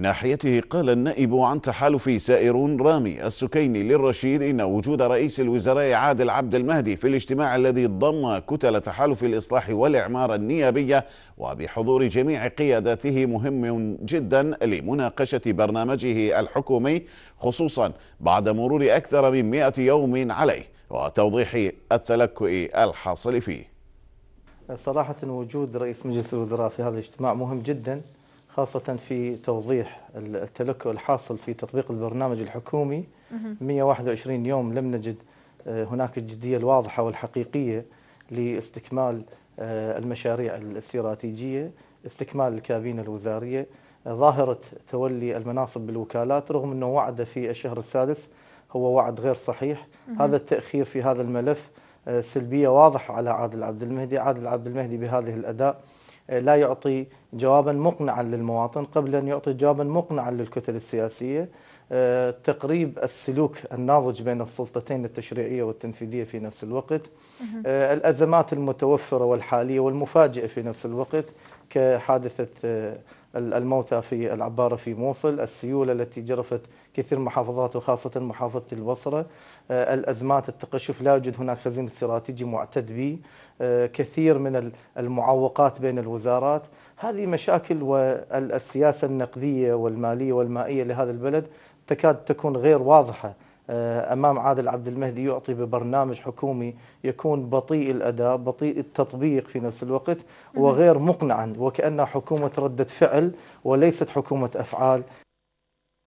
ناحيته قال النائب عن تحالف سائرون رامي السكيني للرشيد إن وجود رئيس الوزراء عادل عبد المهدي في الاجتماع الذي ضم كتل تحالف الإصلاح والإعمار النيابية وبحضور جميع قياداته مهم جدا لمناقشة برنامجه الحكومي خصوصا بعد مرور أكثر من 100 يوم عليه وتوضيح التلكؤ الحاصل فيه صراحة وجود رئيس مجلس الوزراء في هذا الاجتماع مهم جداً خاصة في توضيح التلكؤ الحاصل في تطبيق البرنامج الحكومي 121 يوم لم نجد آه، هناك الجدية الواضحة والحقيقية لاستكمال آه، المشاريع الاستراتيجية استكمال الكابينة الوزارية ظاهرة تولي المناصب بالوكالات رغم أنه وعد في الشهر السادس هو وعد غير صحيح هذا التأخير في هذا الملف آه، سلبية واضحة على عادل عبد المهدي عادل عبد المهدي بهذه الأداء لا يعطي جوابا مقنعا للمواطن قبل ان يعطي جوابا مقنعا للكتل السياسيه آه، تقريب السلوك الناضج بين السلطتين التشريعيه والتنفيذيه في نفس الوقت آه، الازمات المتوفره والحاليه والمفاجئه في نفس الوقت كحادثة آه، الموتى في العبارة في موصل السيولة التي جرفت كثير محافظات وخاصة محافظة البصرة آه، الأزمات التقشف لا يوجد هناك خزين استراتيجي معتد به آه، كثير من المعوقات بين الوزارات هذه مشاكل والسياسة النقدية والمالية والمائية لهذا البلد تكاد تكون غير واضحة آه، امام عادل عبد المهدي يعطي ببرنامج حكومي يكون بطيء الاداء، بطيء التطبيق في نفس الوقت وغير مقنعا وكانها حكومه رده فعل وليست حكومه افعال.